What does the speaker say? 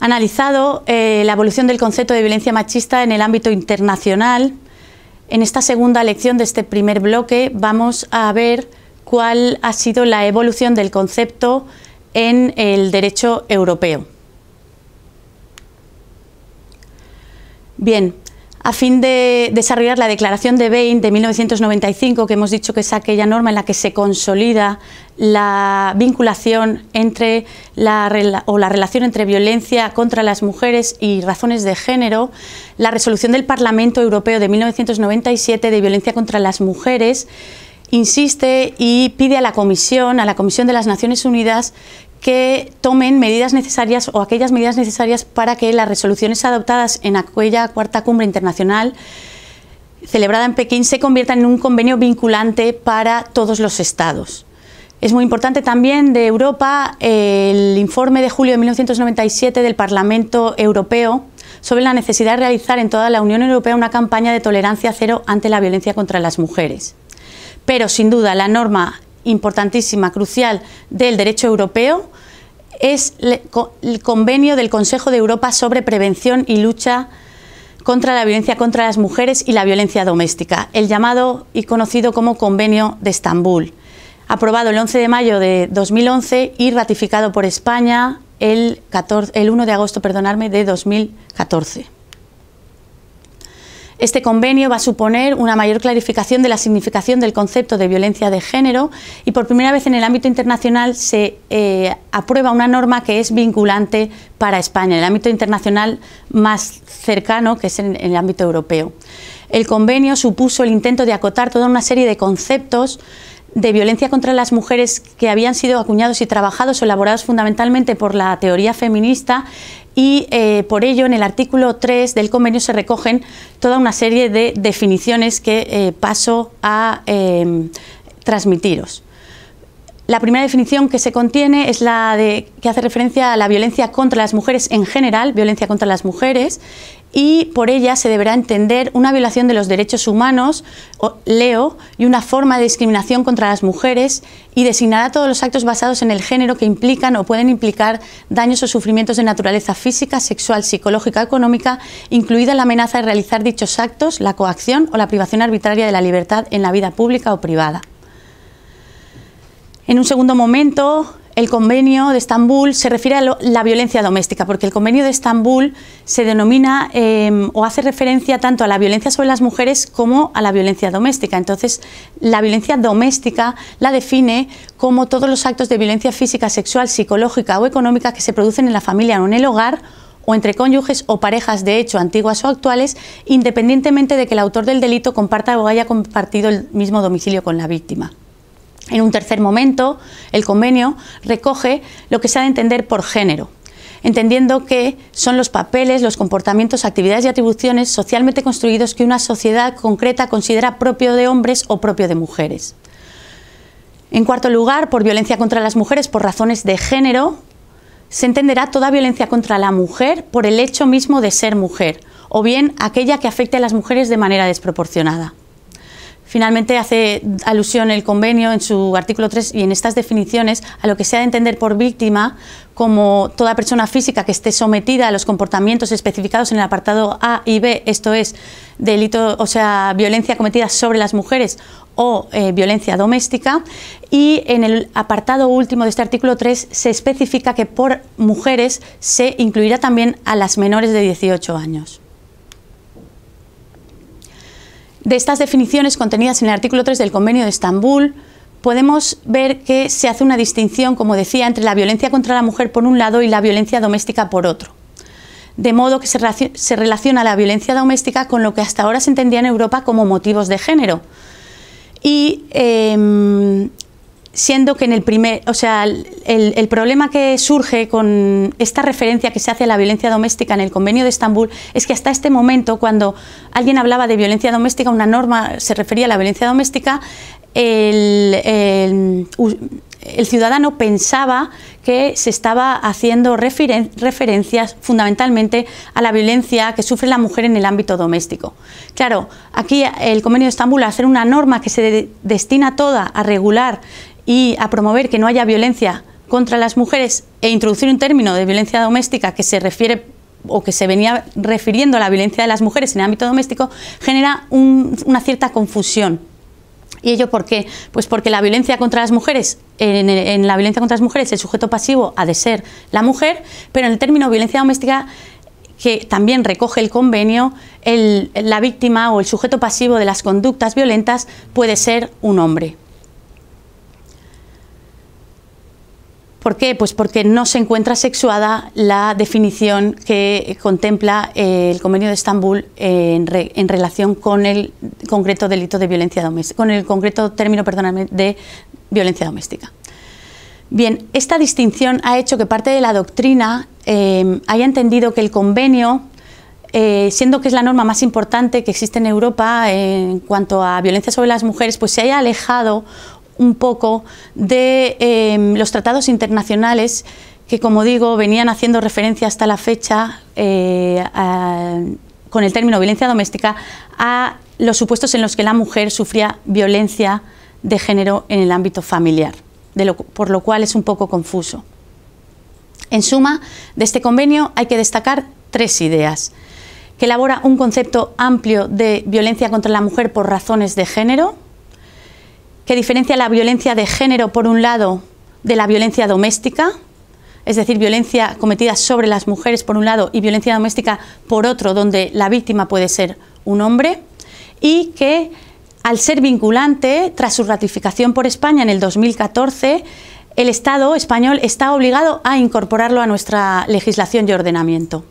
analizado eh, la evolución del concepto de violencia machista en el ámbito internacional. En esta segunda lección de este primer bloque vamos a ver cuál ha sido la evolución del concepto en el derecho europeo. Bien, a fin de desarrollar la Declaración de Bain de 1995, que hemos dicho que es aquella norma en la que se consolida la vinculación entre o la relación entre violencia contra las mujeres y razones de género, la resolución del Parlamento Europeo de 1997 de violencia contra las mujeres insiste y pide a la Comisión, a la Comisión de las Naciones Unidas, que tomen medidas necesarias o aquellas medidas necesarias para que las resoluciones adoptadas en aquella cuarta cumbre internacional celebrada en Pekín se conviertan en un convenio vinculante para todos los estados. Es muy importante también de Europa el informe de julio de 1997 del Parlamento Europeo sobre la necesidad de realizar en toda la Unión Europea una campaña de tolerancia cero ante la violencia contra las mujeres. Pero, sin duda, la norma importantísima, crucial del derecho europeo es el convenio del Consejo de Europa sobre prevención y lucha contra la violencia contra las mujeres y la violencia doméstica, el llamado y conocido como Convenio de Estambul, aprobado el 11 de mayo de 2011 y ratificado por España el, 1 de agosto perdonarme, de 2014. Este convenio va a suponer una mayor clarificación de la significación del concepto de violencia de género y por primera vez en el ámbito internacional se eh, aprueba una norma que es vinculante para España, en el ámbito internacional más cercano que es en el ámbito europeo. El convenio supuso el intento de acotar toda una serie de conceptos de violencia contra las mujeres que habían sido acuñados y trabajados o elaborados fundamentalmente por la teoría feminista y eh, por ello en el artículo 3 del convenio se recogen toda una serie de definiciones que eh, paso a em, transmitiros. La primera definición que se contiene es la de, que hace referencia a la violencia contra las mujeres en general, violencia contra las mujeres, y por ella se deberá entender una violación de los derechos humanos, leo, y una forma de discriminación contra las mujeres, y designará todos los actos basados en el género que implican o pueden implicar daños o sufrimientos de naturaleza física, sexual, psicológica, económica, incluida la amenaza de realizar dichos actos, la coacción o la privación arbitraria de la libertad en la vida pública o privada. En un segundo momento, el convenio de Estambul se refiere a la violencia doméstica, porque el convenio de Estambul se denomina em, o hace referencia tanto a la violencia sobre las mujeres como a la violencia doméstica. Entonces, la violencia doméstica la define como todos los actos de violencia física, sexual, psicológica o económica que se producen en la familia o en el hogar o entre cónyuges o parejas de hecho antiguas o actuales, independientemente de que el autor del delito comparta o haya compartido el mismo domicilio con la víctima. En un tercer momento, el convenio recoge lo que se ha de entender por género, entendiendo que son los papeles, los comportamientos, actividades y atribuciones socialmente construidos que una sociedad concreta considera propio de hombres o propio de mujeres. En cuarto lugar, por violencia contra las mujeres por razones de género, se entenderá toda violencia contra la mujer por el hecho mismo de ser mujer, o bien aquella que afecte a las mujeres de manera desproporcionada. Finalmente hace alusión el convenio en su artículo 3 y en estas definiciones a lo que se ha de entender por víctima como toda persona física que esté sometida a los comportamientos especificados en el apartado A y B, esto es delito, o sea, violencia cometida sobre las mujeres o eh, violencia doméstica y en el apartado último de este artículo 3 se especifica que por mujeres se incluirá también a las menores de 18 años de estas definiciones contenidas en el artículo 3 del Convenio de Estambul, podemos ver que se hace una distinción, como decía, entre la violencia contra la mujer por un lado y la violencia doméstica por otro. De modo que se, relaciona la violencia doméstica con lo que hasta ahora se entendía en Europa como motivos de género. Em, siendo que en el primer, o sea, el, problema que surge con esta referencia que se hace a la violencia doméstica en el Convenio de Estambul es que hasta este momento, cuando alguien hablaba de violencia doméstica, una norma se refería a la violencia doméstica, el, ciudadano pensaba que se estaba haciendo referencias fundamentalmente a la violencia que sufre la mujer en el ámbito doméstico. Claro, aquí el Convenio de Estambul, hacer una norma que se destina toda a regular y a promover que no haya violencia contra las mujeres e introducir un término de violencia doméstica que se refiere o que se venía refiriendo a la violencia de las mujeres en el ámbito doméstico genera una cierta confusión. ¿Y ello por qué? Pues porque la violencia contra las mujeres, en, la violencia contra las mujeres, el sujeto pasivo ha de ser la mujer, pero en el término violencia doméstica, que también recoge el convenio, la víctima o el sujeto pasivo de las conductas violentas puede ser un hombre. ¿Por qué? Pues porque no se encuentra sexuada la definición que contempla eh, el Convenio de Estambul en, relación con el concreto delito de violencia doméstica, con el concreto término, de violencia doméstica. Bien, esta distinción ha hecho que parte de la doctrina eh, haya entendido que el convenio, eh, siendo que es la norma más importante que existe en Europa en cuanto a violencia sobre las mujeres, pues se haya alejado un poco de em, los tratados internacionales que, como digo, venían haciendo referencia hasta la fecha eh, con el término violencia doméstica a los supuestos en los que la mujer sufría violencia de género en el ámbito familiar, por lo cual es un poco confuso. En suma, de este convenio hay que destacar tres ideas. Que elabora un concepto amplio de violencia contra la mujer por razones de género, que diferencia la violencia de género, por un lado, de la violencia doméstica, es decir, violencia cometida sobre las mujeres, por un lado, y violencia doméstica, por otro, donde la víctima puede ser un hombre, y que al ser vinculante, tras su ratificación por España en el 2014, el Estado español está obligado a incorporarlo a nuestra legislación y ordenamiento.